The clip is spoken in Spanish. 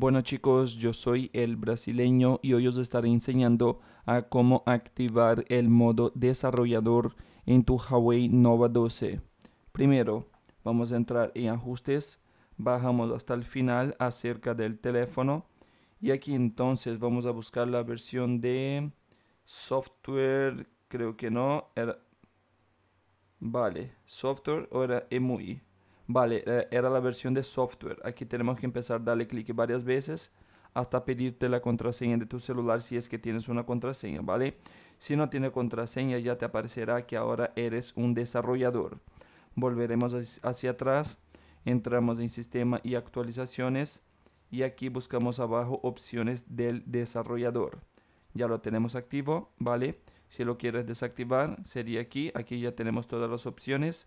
Bueno chicos, yo soy el brasileño y hoy os estaré enseñando a cómo activar el modo desarrollador en tu Huawei Nova 12. Primero, vamos a entrar en ajustes, bajamos hasta el final acerca del teléfono y aquí entonces vamos a buscar la versión de software, creo que no, era, vale, software o era EMUI Vale, eh, era la versión de software. Aquí tenemos que empezar a darle clic varias veces hasta pedirte la contraseña de tu celular si es que tienes una contraseña, ¿vale? Si no tiene contraseña ya te aparecerá que ahora eres un desarrollador. Volveremos hacia atrás, entramos en sistema y actualizaciones y aquí buscamos abajo opciones del desarrollador. Ya lo tenemos activo, ¿vale? Si lo quieres desactivar sería aquí, aquí ya tenemos todas las opciones